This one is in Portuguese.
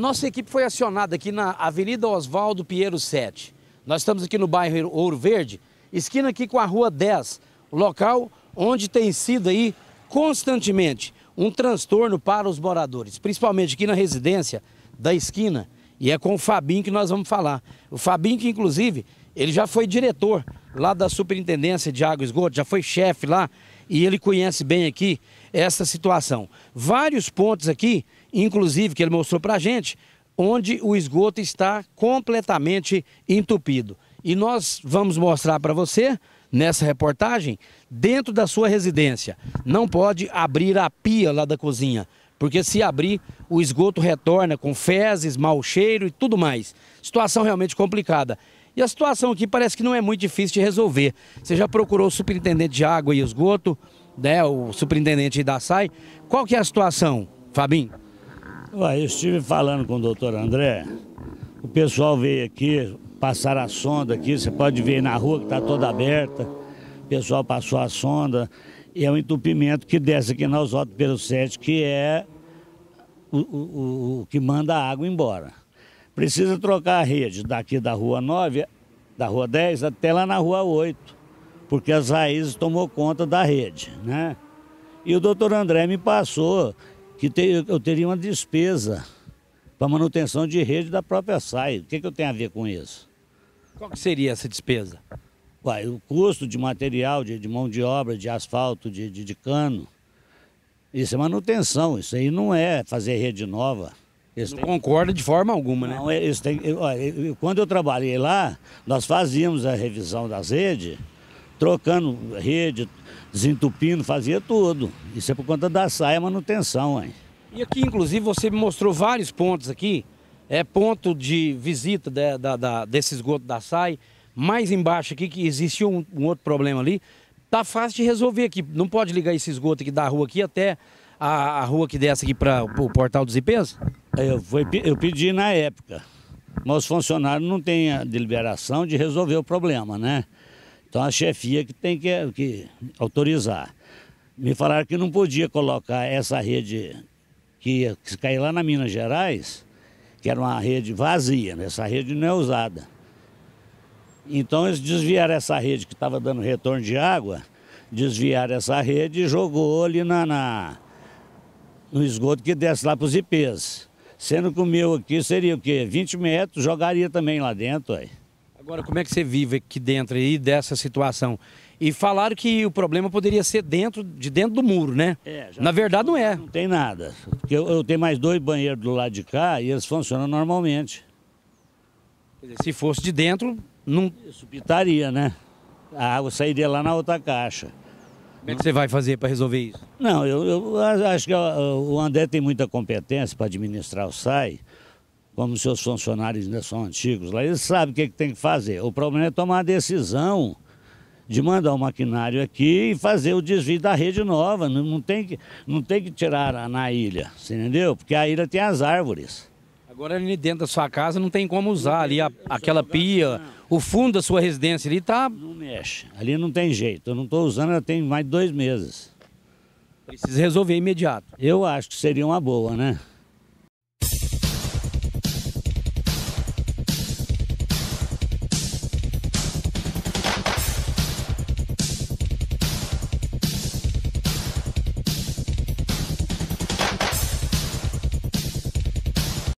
nossa equipe foi acionada aqui na Avenida Oswaldo Pinheiro 7. Nós estamos aqui no bairro Ouro Verde, esquina aqui com a Rua 10, local onde tem sido aí constantemente um transtorno para os moradores, principalmente aqui na residência da esquina. E é com o Fabinho que nós vamos falar. O Fabinho que, inclusive, ele já foi diretor lá da Superintendência de Água e Esgoto, já foi chefe lá e ele conhece bem aqui essa situação. Vários pontos aqui, inclusive que ele mostrou para a gente, onde o esgoto está completamente entupido. E nós vamos mostrar para você nessa reportagem dentro da sua residência. Não pode abrir a pia lá da cozinha, porque se abrir, o esgoto retorna com fezes, mau cheiro e tudo mais. Situação realmente complicada. E a situação aqui parece que não é muito difícil de resolver. Você já procurou o superintendente de água e esgoto, né, o superintendente da SAI. Qual que é a situação, Fabinho? Ué, eu estive falando com o doutor André, o pessoal veio aqui, passar a sonda aqui, você pode ver na rua que está toda aberta, o pessoal passou a sonda, e é um entupimento que desce aqui na Osório pelo 7, que é o, o, o que manda a água embora. Precisa trocar a rede daqui da rua 9, da rua 10 até lá na rua 8, porque as raízes tomou conta da rede, né? E o doutor André me passou que eu teria uma despesa para manutenção de rede da própria SAI. O que, que eu tenho a ver com isso? Qual seria essa despesa? o custo de material, de, de, mão de obra, de asfalto, de, de, de cano. Isso é manutenção, isso aí não é fazer rede nova. Eles não têm... de forma alguma, né? É, eles têm... quando eu trabalhei lá, nós fazíamos a revisão das redes, trocando rede, desentupindo, fazia tudo. Isso é por conta da saia manutenção, hein? E aqui, inclusive, você me mostrou vários pontos aqui. É ponto de visita da, da, da, desse esgoto da SAI. Mais embaixo aqui, que existiu um, um outro problema ali. Tá fácil de resolver aqui. Não pode ligar esse esgoto aqui da rua aqui até a, a, rua que desce aqui para o portal dos IPs? Eu, foi eu pedi na época, mas os funcionários não têm a deliberação de resolver o problema, né? Então a chefia que tem que, que autorizar. Me falaram que não podia colocar essa rede que ia que cair lá na Minas Gerais, que era uma rede vazia, né? essa rede não é usada. Então eles desviaram essa rede que estava dando retorno de água, desviaram essa rede e jogou ali na, na no esgoto que desce lá para os IPs. Sendo que o meu aqui seria o quê? 20 metros, jogaria também lá dentro. Aí. Agora, como é que você vive aqui dentro aí dessa situação? E falaram que o problema poderia ser dentro, de dentro do muro, né? É, Na verdade não é. Não tem nada. Porque eu, eu tenho mais dois banheiros do lado de cá e eles funcionam normalmente. Dizer, se fosse de dentro, não... Isso, pitaria, né? A água sairia lá na outra caixa. Como é que você vai fazer para resolver isso? Não, eu, eu acho que o André tem muita competência para administrar o SAI, como seus funcionários ainda são antigos lá, eles sabem o que, é que tem que fazer. O problema é tomar a decisão de mandar o maquinário aqui e fazer o desvio da rede nova. Não, não, tem, que, não tem que tirar na ilha, você entendeu? Porque a ilha tem as árvores. Agora ali dentro da sua casa não tem como usar ali a, aquela pia o fundo da sua residência ali está... Não mexe, ali não tem jeito, eu não estou usando, já tem mais de dois meses. Precisa resolver imediato. Eu acho que seria uma boa, né?